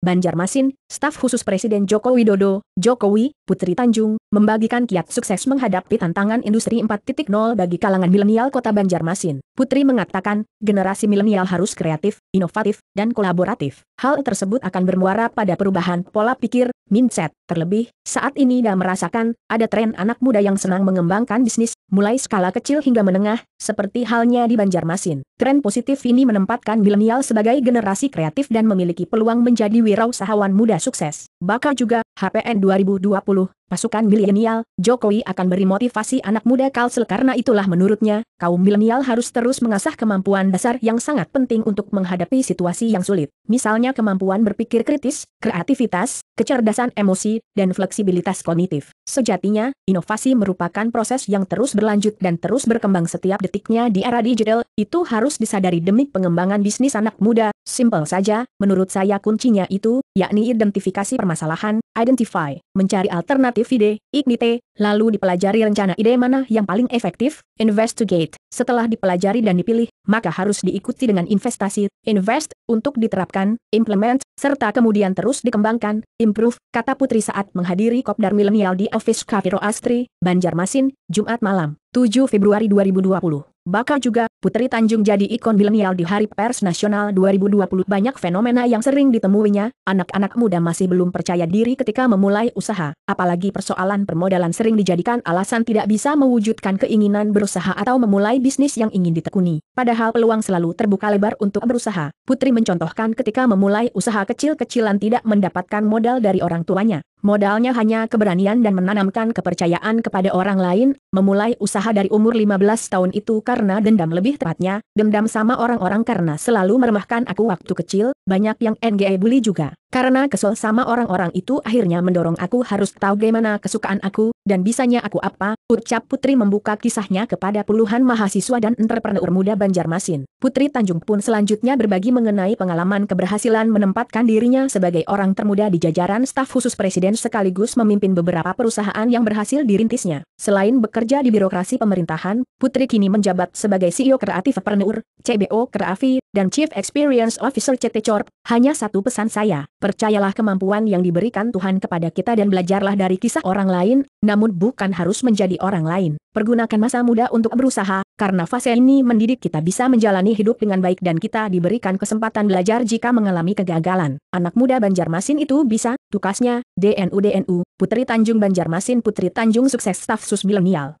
Banjarmasin, staf khusus Presiden Joko Widodo, Jokowi, Putri Tanjung, membagikan kiat sukses menghadapi tantangan industri 4.0 bagi kalangan milenial kota Banjarmasin. Putri mengatakan, generasi milenial harus kreatif, inovatif, dan kolaboratif. Hal tersebut akan bermuara pada perubahan pola pikir, mindset. Terlebih, saat ini dia merasakan, ada tren anak muda yang senang mengembangkan bisnis, mulai skala kecil hingga menengah, seperti halnya di Banjarmasin. Tren positif ini menempatkan milenial sebagai generasi kreatif dan memiliki peluang menjadi wirausahawan muda sukses. Bakal juga HPN 2020, pasukan milenial, Jokowi akan beri motivasi anak muda Kalsel karena itulah menurutnya, kaum milenial harus terus mengasah kemampuan dasar yang sangat penting untuk menghadapi situasi yang sulit, misalnya kemampuan berpikir kritis, kreativitas, kecerdasan emosi, dan fleksibilitas kognitif. Sejatinya, inovasi merupakan proses yang terus berlanjut dan terus berkembang setiap detiknya di era digital, itu harus disadari demi pengembangan bisnis anak muda, simple saja, menurut saya kuncinya itu, yakni identifikasi permasalahan, ada identify, mencari alternatif ide, ignite, lalu dipelajari rencana ide mana yang paling efektif, investigate. Setelah dipelajari dan dipilih, maka harus diikuti dengan investasi, invest, untuk diterapkan, implement, serta kemudian terus dikembangkan, improve, kata Putri saat menghadiri Kopdar Milenial di Office Kafiro Astri, Banjarmasin, Jumat malam, 7 Februari 2020. Bakal juga, Putri Tanjung jadi ikon milenial di Hari Pers Nasional 2020. Banyak fenomena yang sering ditemuinya, anak-anak muda masih belum percaya diri ketika memulai usaha, apalagi persoalan permodalan sering dijadikan alasan tidak bisa mewujudkan keinginan berusaha atau memulai bisnis yang ingin ditekuni. Padahal peluang selalu terbuka lebar untuk berusaha. Putri mencontohkan ketika memulai usaha kecil-kecilan tidak mendapatkan modal dari orang tuanya. Modalnya hanya keberanian dan menanamkan kepercayaan kepada orang lain, memulai usaha dari umur 15 tahun itu karena dendam lebih tepatnya, dendam sama orang-orang karena selalu meremahkan aku waktu kecil, banyak yang NGE bully juga. Karena kesel sama orang-orang itu akhirnya mendorong aku harus tahu gimana kesukaan aku, dan bisanya aku apa, ucap Putri membuka kisahnya kepada puluhan mahasiswa dan entrepreneur muda Banjarmasin. Putri Tanjung pun selanjutnya berbagi mengenai pengalaman keberhasilan menempatkan dirinya sebagai orang termuda di jajaran staf khusus presiden sekaligus memimpin beberapa perusahaan yang berhasil dirintisnya. Selain bekerja di birokrasi pemerintahan, Putri kini menjabat sebagai CEO Kreatif perneur, CBO Kreafi, dan Chief Experience Officer CT Corp. Hanya satu pesan saya, Percayalah kemampuan yang diberikan Tuhan kepada kita dan belajarlah dari kisah orang lain, namun bukan harus menjadi orang lain. Pergunakan masa muda untuk berusaha, karena fase ini mendidik kita bisa menjalani hidup dengan baik dan kita diberikan kesempatan belajar jika mengalami kegagalan. Anak muda Banjarmasin itu bisa, tukasnya, DNU-DNU, Putri Tanjung Banjarmasin Putri Tanjung sukses staf sus milenial.